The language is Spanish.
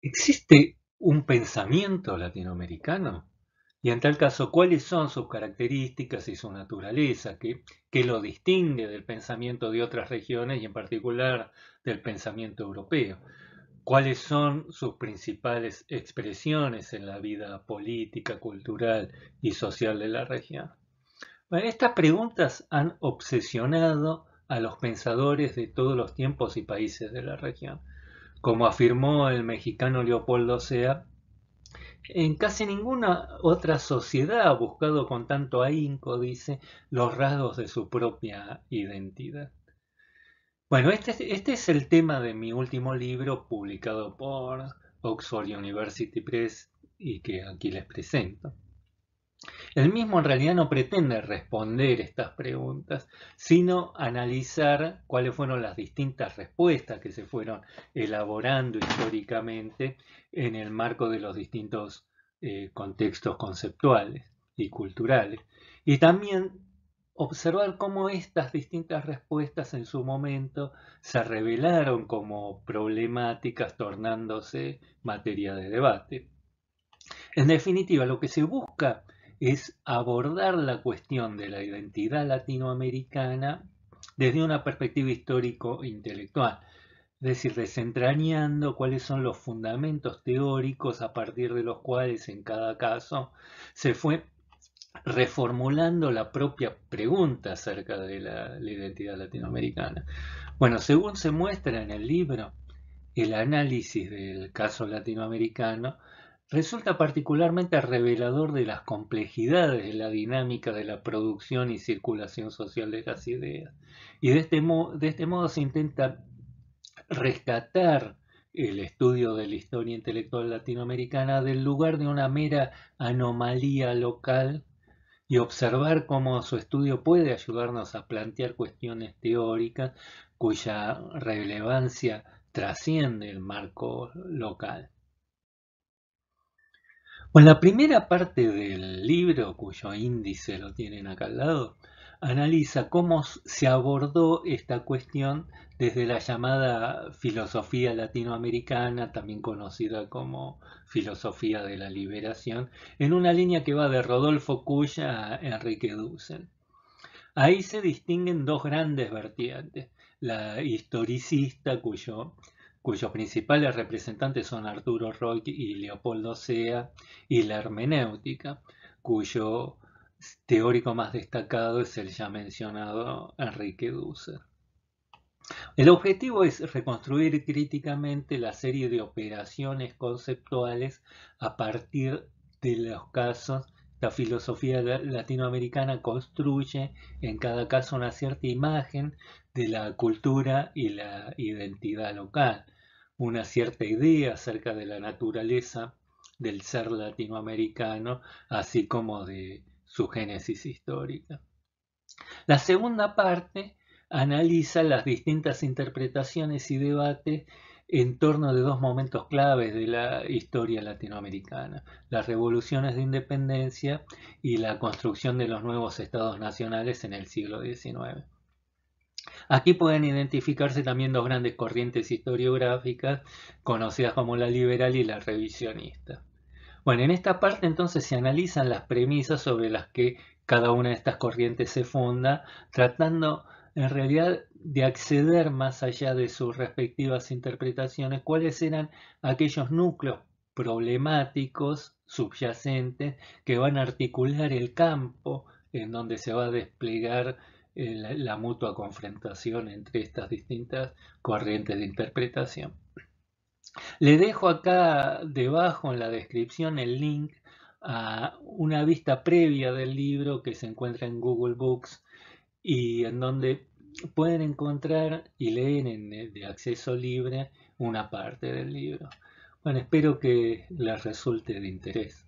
¿Existe un pensamiento latinoamericano? Y en tal caso, ¿cuáles son sus características y su naturaleza? que lo distingue del pensamiento de otras regiones y en particular del pensamiento europeo? ¿Cuáles son sus principales expresiones en la vida política, cultural y social de la región? estas preguntas han obsesionado a los pensadores de todos los tiempos y países de la región como afirmó el mexicano Leopoldo Sea, en casi ninguna otra sociedad ha buscado con tanto ahínco, dice, los rasgos de su propia identidad. Bueno, este, este es el tema de mi último libro publicado por Oxford University Press y que aquí les presento. El mismo en realidad no pretende responder estas preguntas, sino analizar cuáles fueron las distintas respuestas que se fueron elaborando históricamente en el marco de los distintos eh, contextos conceptuales y culturales. Y también observar cómo estas distintas respuestas en su momento se revelaron como problemáticas tornándose materia de debate. En definitiva, lo que se busca es abordar la cuestión de la identidad latinoamericana desde una perspectiva histórico-intelectual, es decir, desentrañando cuáles son los fundamentos teóricos a partir de los cuales en cada caso se fue reformulando la propia pregunta acerca de la identidad latinoamericana. Bueno, según se muestra en el libro, el análisis del caso latinoamericano resulta particularmente revelador de las complejidades de la dinámica de la producción y circulación social de las ideas. Y de este, de este modo se intenta rescatar el estudio de la historia intelectual latinoamericana del lugar de una mera anomalía local y observar cómo su estudio puede ayudarnos a plantear cuestiones teóricas cuya relevancia trasciende el marco local. Pues la primera parte del libro, cuyo índice lo tienen acá al lado, analiza cómo se abordó esta cuestión desde la llamada filosofía latinoamericana, también conocida como filosofía de la liberación, en una línea que va de Rodolfo Cuya a Enrique Dussel. Ahí se distinguen dos grandes vertientes, la historicista, cuyo cuyos principales representantes son Arturo Roig y Leopoldo Sea, y la hermenéutica, cuyo teórico más destacado es el ya mencionado Enrique Dusser. El objetivo es reconstruir críticamente la serie de operaciones conceptuales a partir de los casos la filosofía latinoamericana construye en cada caso una cierta imagen de la cultura y la identidad local una cierta idea acerca de la naturaleza del ser latinoamericano, así como de su génesis histórica. La segunda parte analiza las distintas interpretaciones y debates en torno de dos momentos claves de la historia latinoamericana, las revoluciones de independencia y la construcción de los nuevos estados nacionales en el siglo XIX. Aquí pueden identificarse también dos grandes corrientes historiográficas, conocidas como la liberal y la revisionista. Bueno, en esta parte entonces se analizan las premisas sobre las que cada una de estas corrientes se funda, tratando en realidad de acceder más allá de sus respectivas interpretaciones, cuáles eran aquellos núcleos problemáticos subyacentes que van a articular el campo en donde se va a desplegar eh, la, mutua confrontación entre estas distintas corrientes de interpretación. Le dejo acá debajo en la descripción el link a una vista previa del libro que se encuentra en Google Books y en donde pueden encontrar y leer eh, de acceso libre una parte del libro. Bueno, espero que les resulte de interés.